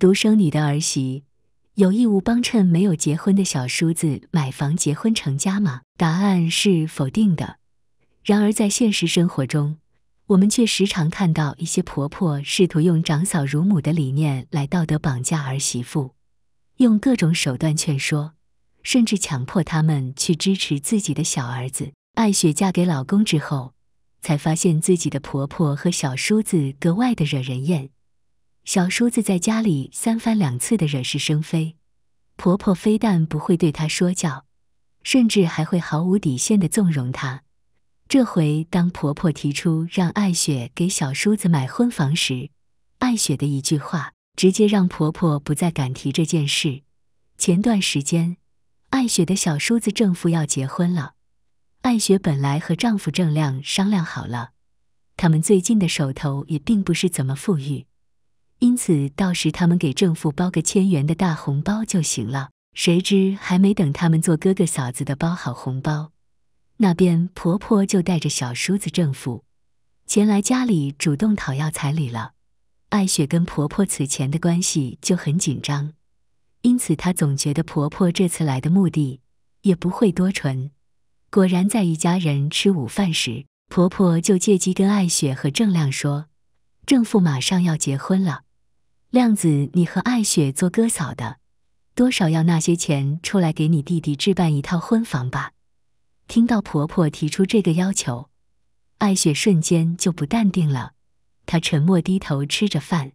独生女的儿媳有义务帮衬没有结婚的小叔子买房结婚成家吗？答案是否定的。然而在现实生活中，我们却时常看到一些婆婆试图用长嫂如母的理念来道德绑架儿媳妇，用各种手段劝说，甚至强迫他们去支持自己的小儿子。艾雪嫁给老公之后，才发现自己的婆婆和小叔子格外的惹人厌。小叔子在家里三番两次的惹是生非，婆婆非但不会对他说教，甚至还会毫无底线的纵容他。这回当婆婆提出让艾雪给小叔子买婚房时，艾雪的一句话直接让婆婆不再敢提这件事。前段时间，艾雪的小叔子正夫要结婚了，艾雪本来和丈夫郑亮商量好了，他们最近的手头也并不是怎么富裕。因此，到时他们给正父包个千元的大红包就行了。谁知还没等他们做哥哥嫂子的包好红包，那边婆婆就带着小叔子正父前来家里主动讨要彩礼了。艾雪跟婆婆此前的关系就很紧张，因此她总觉得婆婆这次来的目的也不会多纯。果然，在一家人吃午饭时，婆婆就借机跟艾雪和郑亮说，正父马上要结婚了。亮子，你和艾雪做哥嫂的，多少要那些钱出来给你弟弟置办一套婚房吧？听到婆婆提出这个要求，艾雪瞬间就不淡定了。她沉默低头吃着饭，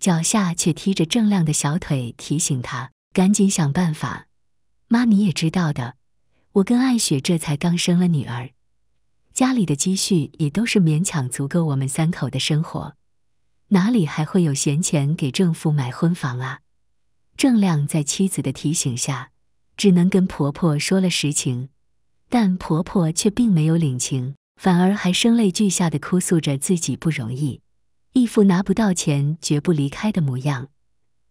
脚下却踢着郑亮的小腿，提醒他赶紧想办法。妈，你也知道的，我跟艾雪这才刚生了女儿，家里的积蓄也都是勉强足够我们三口的生活。哪里还会有闲钱给正父买婚房啊？郑亮在妻子的提醒下，只能跟婆婆说了实情，但婆婆却并没有领情，反而还声泪俱下的哭诉着自己不容易，义父拿不到钱绝不离开的模样。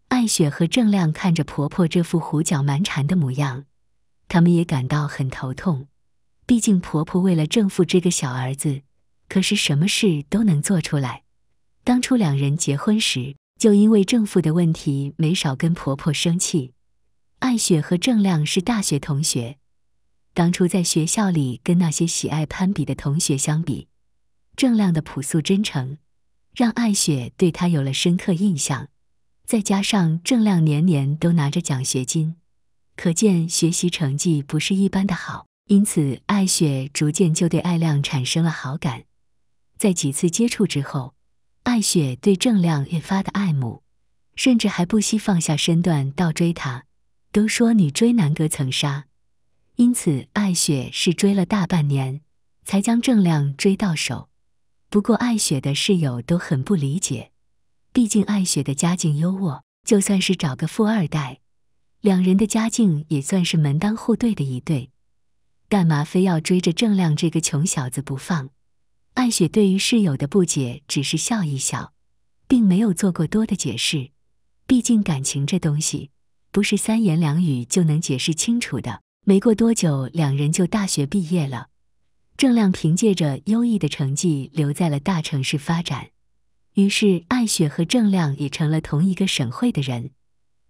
艾雪和郑亮看着婆婆这副胡搅蛮缠的模样，他们也感到很头痛。毕竟婆婆为了正父这个小儿子，可是什么事都能做出来。当初两人结婚时，就因为正负的问题没少跟婆婆生气。艾雪和郑亮是大学同学，当初在学校里跟那些喜爱攀比的同学相比，郑亮的朴素真诚，让艾雪对他有了深刻印象。再加上郑亮年年都拿着奖学金，可见学习成绩不是一般的好。因此，艾雪逐渐就对艾亮产生了好感。在几次接触之后。艾雪对郑亮越发的爱慕，甚至还不惜放下身段倒追他。都说女追男隔层纱，因此艾雪是追了大半年，才将郑亮追到手。不过艾雪的室友都很不理解，毕竟艾雪的家境优渥，就算是找个富二代，两人的家境也算是门当户对的一对，干嘛非要追着郑亮这个穷小子不放？艾雪对于室友的不解，只是笑一笑，并没有做过多的解释。毕竟感情这东西，不是三言两语就能解释清楚的。没过多久，两人就大学毕业了。郑亮凭借着优异的成绩留在了大城市发展，于是艾雪和郑亮也成了同一个省会的人。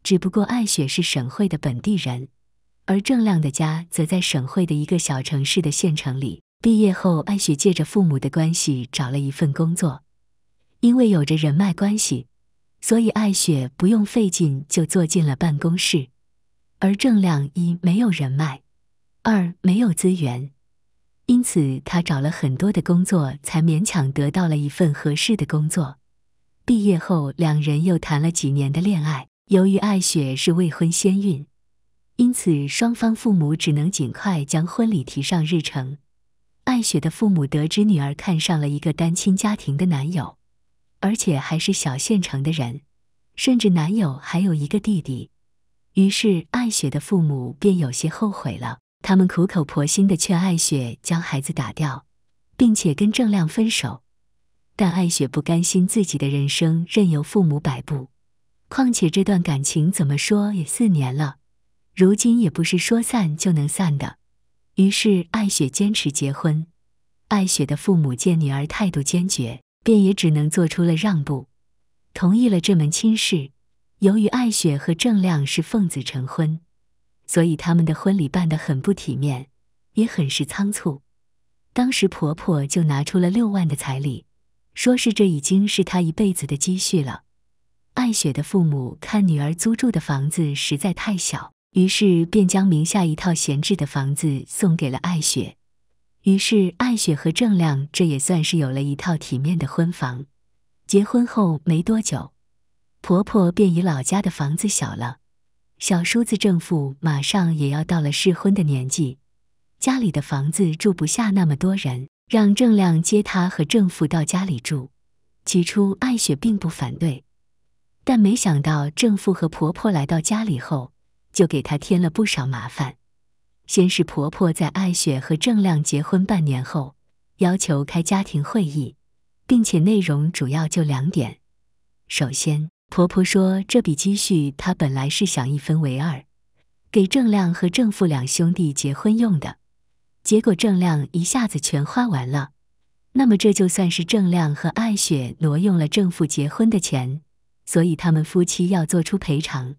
只不过艾雪是省会的本地人，而郑亮的家则在省会的一个小城市的县城里。毕业后，艾雪借着父母的关系找了一份工作，因为有着人脉关系，所以艾雪不用费劲就坐进了办公室。而郑亮一没有人脉，二没有资源，因此他找了很多的工作，才勉强得到了一份合适的工作。毕业后，两人又谈了几年的恋爱。由于艾雪是未婚先孕，因此双方父母只能尽快将婚礼提上日程。艾雪的父母得知女儿看上了一个单亲家庭的男友，而且还是小县城的人，甚至男友还有一个弟弟，于是艾雪的父母便有些后悔了。他们苦口婆心的劝艾雪将孩子打掉，并且跟郑亮分手，但艾雪不甘心自己的人生任由父母摆布，况且这段感情怎么说也四年了，如今也不是说散就能散的。于是，艾雪坚持结婚。艾雪的父母见女儿态度坚决，便也只能做出了让步，同意了这门亲事。由于艾雪和郑亮是奉子成婚，所以他们的婚礼办得很不体面，也很是仓促。当时，婆婆就拿出了六万的彩礼，说是这已经是她一辈子的积蓄了。艾雪的父母看女儿租住的房子实在太小。于是便将名下一套闲置的房子送给了艾雪。于是艾雪和郑亮这也算是有了一套体面的婚房。结婚后没多久，婆婆便以老家的房子小了，小叔子郑父马上也要到了适婚的年纪，家里的房子住不下那么多人，让郑亮接他和郑父到家里住。起初艾雪并不反对，但没想到郑父和婆婆来到家里后。就给她添了不少麻烦。先是婆婆在艾雪和郑亮结婚半年后，要求开家庭会议，并且内容主要就两点。首先，婆婆说这笔积蓄她本来是想一分为二，给郑亮和郑父两兄弟结婚用的，结果郑亮一下子全花完了。那么这就算是郑亮和艾雪挪用了郑父结婚的钱，所以他们夫妻要做出赔偿。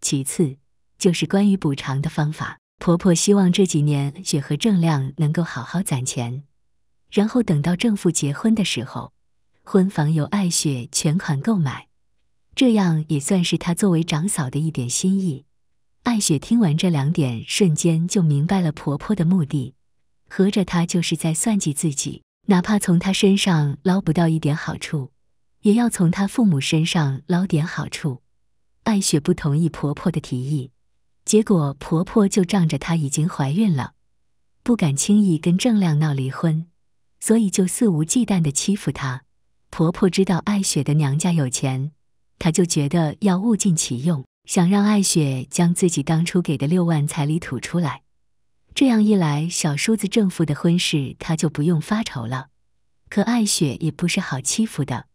其次。就是关于补偿的方法。婆婆希望这几年雪和正亮能够好好攒钱，然后等到正父结婚的时候，婚房由爱雪全款购买，这样也算是她作为长嫂的一点心意。爱雪听完这两点，瞬间就明白了婆婆的目的，合着她就是在算计自己，哪怕从她身上捞不到一点好处，也要从她父母身上捞点好处。爱雪不同意婆婆的提议。结果婆婆就仗着她已经怀孕了，不敢轻易跟郑亮闹离婚，所以就肆无忌惮的欺负她。婆婆知道艾雪的娘家有钱，她就觉得要物尽其用，想让艾雪将自己当初给的六万彩礼吐出来。这样一来，小叔子郑父的婚事她就不用发愁了。可艾雪也不是好欺负的，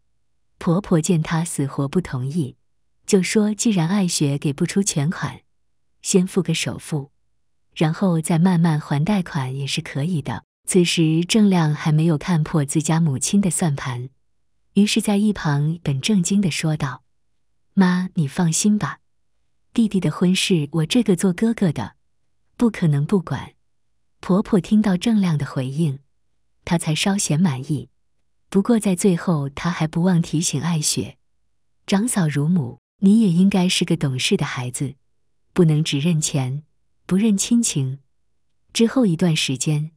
婆婆见她死活不同意，就说：“既然艾雪给不出全款。”先付个首付，然后再慢慢还贷款也是可以的。此时郑亮还没有看破自家母亲的算盘，于是，在一旁一本正经地说道：“妈，你放心吧，弟弟的婚事，我这个做哥哥的不可能不管。”婆婆听到郑亮的回应，她才稍显满意。不过，在最后，她还不忘提醒艾雪：“长嫂如母，你也应该是个懂事的孩子。”不能只认钱，不认亲情。之后一段时间，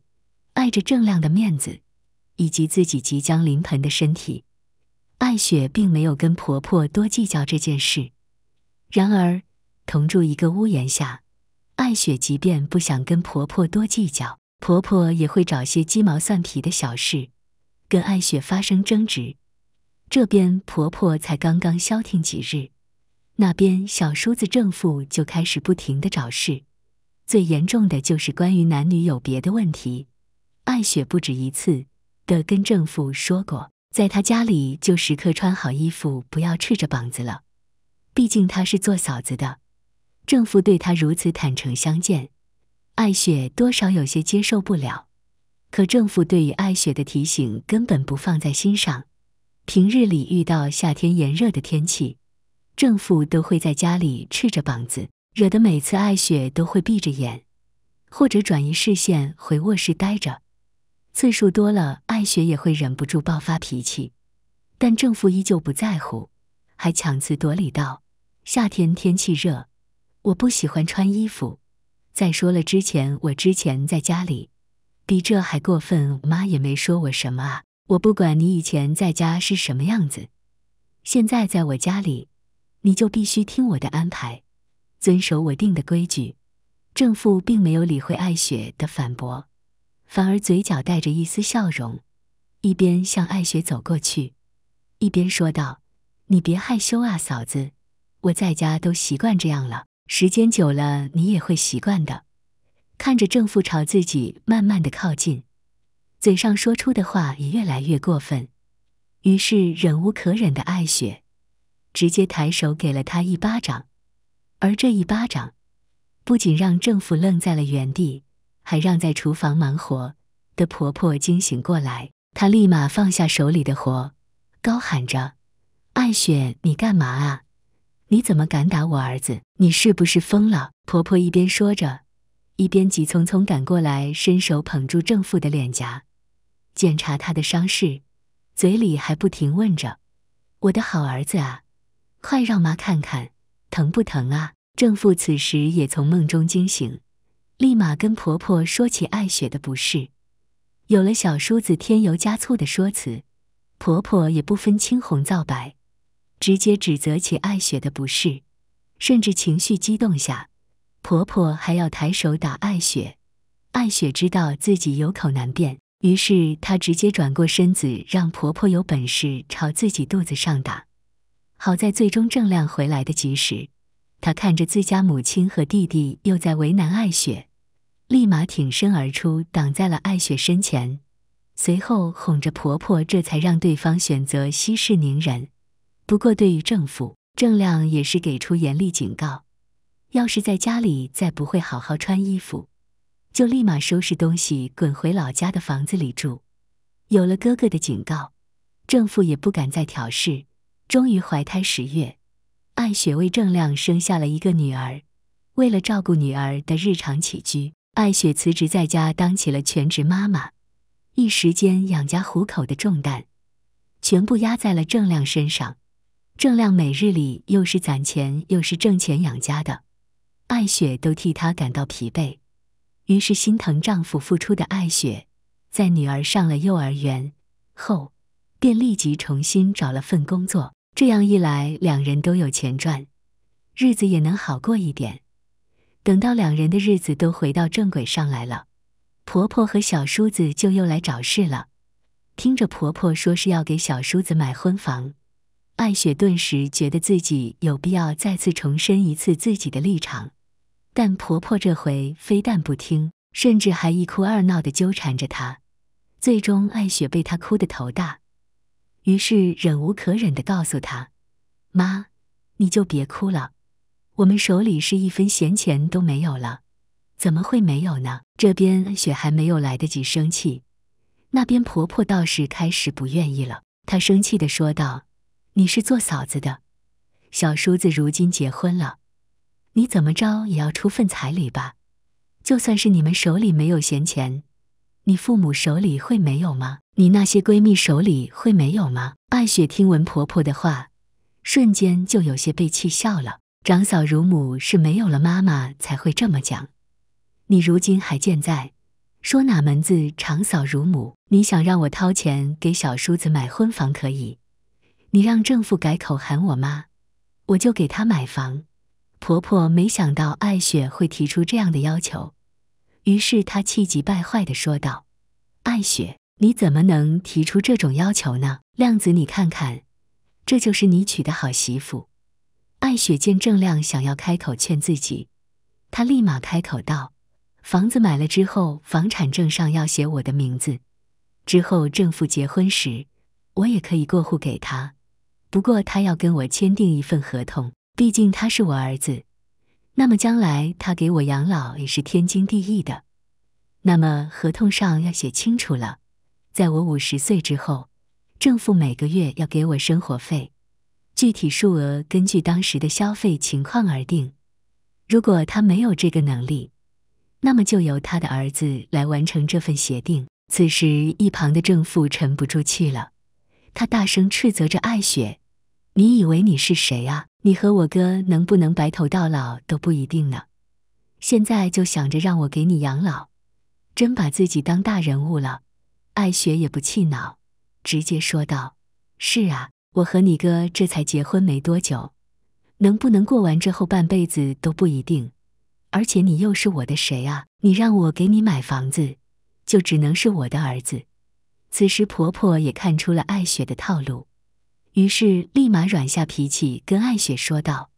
碍着郑亮的面子，以及自己即将临盆的身体，艾雪并没有跟婆婆多计较这件事。然而，同住一个屋檐下，艾雪即便不想跟婆婆多计较，婆婆也会找些鸡毛蒜皮的小事跟艾雪发生争执。这边婆婆才刚刚消停几日。那边小叔子正父就开始不停的找事，最严重的就是关于男女有别的问题。艾雪不止一次的跟正父说过，在他家里就时刻穿好衣服，不要赤着膀子了。毕竟他是做嫂子的，正父对他如此坦诚相见，艾雪多少有些接受不了。可正父对于艾雪的提醒根本不放在心上，平日里遇到夏天炎热的天气。正父都会在家里赤着膀子，惹得每次艾雪都会闭着眼，或者转移视线回卧室待着。次数多了，艾雪也会忍不住爆发脾气，但正父依旧不在乎，还强词夺理道：“夏天天气热，我不喜欢穿衣服。再说了，之前我之前在家里，比这还过分，妈也没说我什么啊。我不管你以前在家是什么样子，现在在我家里。”你就必须听我的安排，遵守我定的规矩。正父并没有理会艾雪的反驳，反而嘴角带着一丝笑容，一边向艾雪走过去，一边说道：“你别害羞啊，嫂子，我在家都习惯这样了，时间久了你也会习惯的。”看着正父朝自己慢慢的靠近，嘴上说出的话也越来越过分，于是忍无可忍的艾雪。直接抬手给了他一巴掌，而这一巴掌不仅让正父愣在了原地，还让在厨房忙活的婆婆惊醒过来。她立马放下手里的活，高喊着：“艾雪，你干嘛啊？你怎么敢打我儿子？你是不是疯了？”婆婆一边说着，一边急匆匆赶过来，伸手捧住正父的脸颊，检查他的伤势，嘴里还不停问着：“我的好儿子啊！”快让妈看看，疼不疼啊？正父此时也从梦中惊醒，立马跟婆婆说起艾雪的不适。有了小叔子添油加醋的说辞，婆婆也不分青红皂白，直接指责起艾雪的不是，甚至情绪激动下，婆婆还要抬手打艾雪。艾雪知道自己有口难辩，于是她直接转过身子，让婆婆有本事朝自己肚子上打。好在最终郑亮回来的及时，他看着自家母亲和弟弟又在为难艾雪，立马挺身而出，挡在了艾雪身前，随后哄着婆婆，这才让对方选择息事宁人。不过对于政府，郑亮也是给出严厉警告：要是在家里再不会好好穿衣服，就立马收拾东西滚回老家的房子里住。有了哥哥的警告，郑父也不敢再挑事。终于怀胎十月，艾雪为郑亮生下了一个女儿。为了照顾女儿的日常起居，艾雪辞职在家当起了全职妈妈。一时间，养家糊口的重担全部压在了郑亮身上。郑亮每日里又是攒钱又是挣钱养家的，艾雪都替他感到疲惫。于是心疼丈夫付出的艾雪，在女儿上了幼儿园后，便立即重新找了份工作。这样一来，两人都有钱赚，日子也能好过一点。等到两人的日子都回到正轨上来了，婆婆和小叔子就又来找事了。听着婆婆说是要给小叔子买婚房，艾雪顿时觉得自己有必要再次重申一次自己的立场。但婆婆这回非但不听，甚至还一哭二闹的纠缠着她。最终，艾雪被她哭得头大。于是忍无可忍地告诉他：“妈，你就别哭了，我们手里是一分闲钱都没有了，怎么会没有呢？”这边恩雪还没有来得及生气，那边婆婆倒是开始不愿意了。她生气地说道：“你是做嫂子的，小叔子如今结婚了，你怎么着也要出份彩礼吧？就算是你们手里没有闲钱。”你父母手里会没有吗？你那些闺蜜手里会没有吗？艾雪听闻婆婆的话，瞬间就有些被气笑了。长嫂如母是没有了妈妈才会这么讲，你如今还健在，说哪门子长嫂如母？你想让我掏钱给小叔子买婚房可以，你让正府改口喊我妈，我就给他买房。婆婆没想到艾雪会提出这样的要求。于是他气急败坏地说道：“艾雪，你怎么能提出这种要求呢？亮子，你看看，这就是你娶的好媳妇。”艾雪见郑亮想要开口劝自己，他立马开口道：“房子买了之后，房产证上要写我的名字。之后政府结婚时，我也可以过户给他。不过他要跟我签订一份合同，毕竟他是我儿子。”那么将来他给我养老也是天经地义的。那么合同上要写清楚了，在我五十岁之后，政府每个月要给我生活费，具体数额根据当时的消费情况而定。如果他没有这个能力，那么就由他的儿子来完成这份协定。此时一旁的正父沉不住气了，他大声斥责着艾雪：“你以为你是谁啊？”你和我哥能不能白头到老都不一定呢，现在就想着让我给你养老，真把自己当大人物了。爱雪也不气恼，直接说道：“是啊，我和你哥这才结婚没多久，能不能过完这后半辈子都不一定。而且你又是我的谁啊？你让我给你买房子，就只能是我的儿子。”此时婆婆也看出了爱雪的套路。于是立马软下脾气，跟艾雪说道：“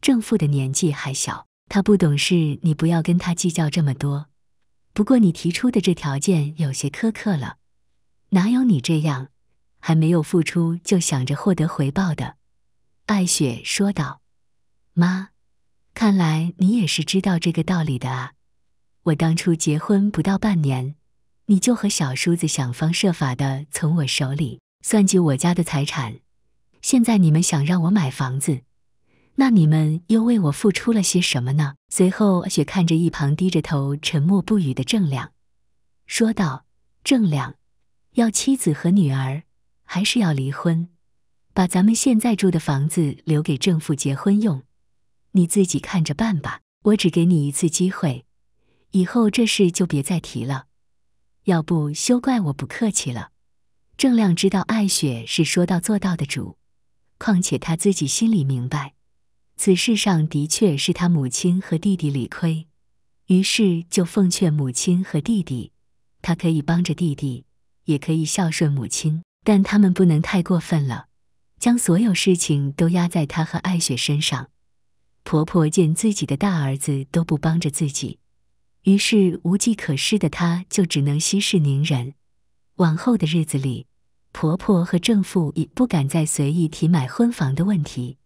正父的年纪还小，他不懂事，你不要跟他计较这么多。不过你提出的这条件有些苛刻了，哪有你这样，还没有付出就想着获得回报的？”艾雪说道：“妈，看来你也是知道这个道理的啊。我当初结婚不到半年，你就和小叔子想方设法的从我手里算计我家的财产。”现在你们想让我买房子，那你们又为我付出了些什么呢？随后，阿雪看着一旁低着头、沉默不语的郑亮，说道：“郑亮，要妻子和女儿，还是要离婚？把咱们现在住的房子留给正父结婚用，你自己看着办吧。我只给你一次机会，以后这事就别再提了，要不休怪我不客气了。”郑亮知道艾雪是说到做到的主。况且他自己心里明白，此事上的确是他母亲和弟弟理亏，于是就奉劝母亲和弟弟，他可以帮着弟弟，也可以孝顺母亲，但他们不能太过分了，将所有事情都压在他和艾雪身上。婆婆见自己的大儿子都不帮着自己，于是无计可施的她就只能息事宁人。往后的日子里。婆婆和正父已不敢再随意提买婚房的问题，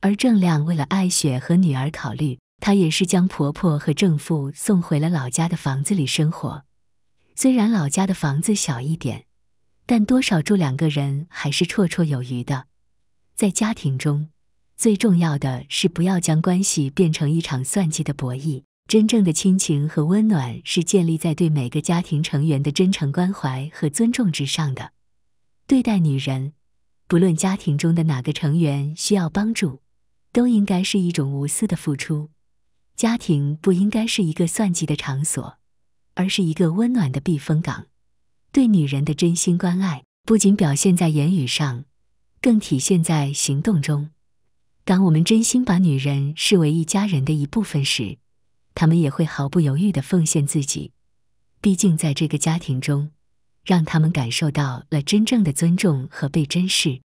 而郑亮为了爱雪和女儿考虑，他也是将婆婆和正父送回了老家的房子里生活。虽然老家的房子小一点，但多少住两个人还是绰绰有余的。在家庭中，最重要的是不要将关系变成一场算计的博弈。真正的亲情和温暖是建立在对每个家庭成员的真诚关怀和尊重之上的。对待女人，不论家庭中的哪个成员需要帮助，都应该是一种无私的付出。家庭不应该是一个算计的场所，而是一个温暖的避风港。对女人的真心关爱，不仅表现在言语上，更体现在行动中。当我们真心把女人视为一家人的一部分时，她们也会毫不犹豫地奉献自己。毕竟，在这个家庭中。让他们感受到了真正的尊重和被珍视。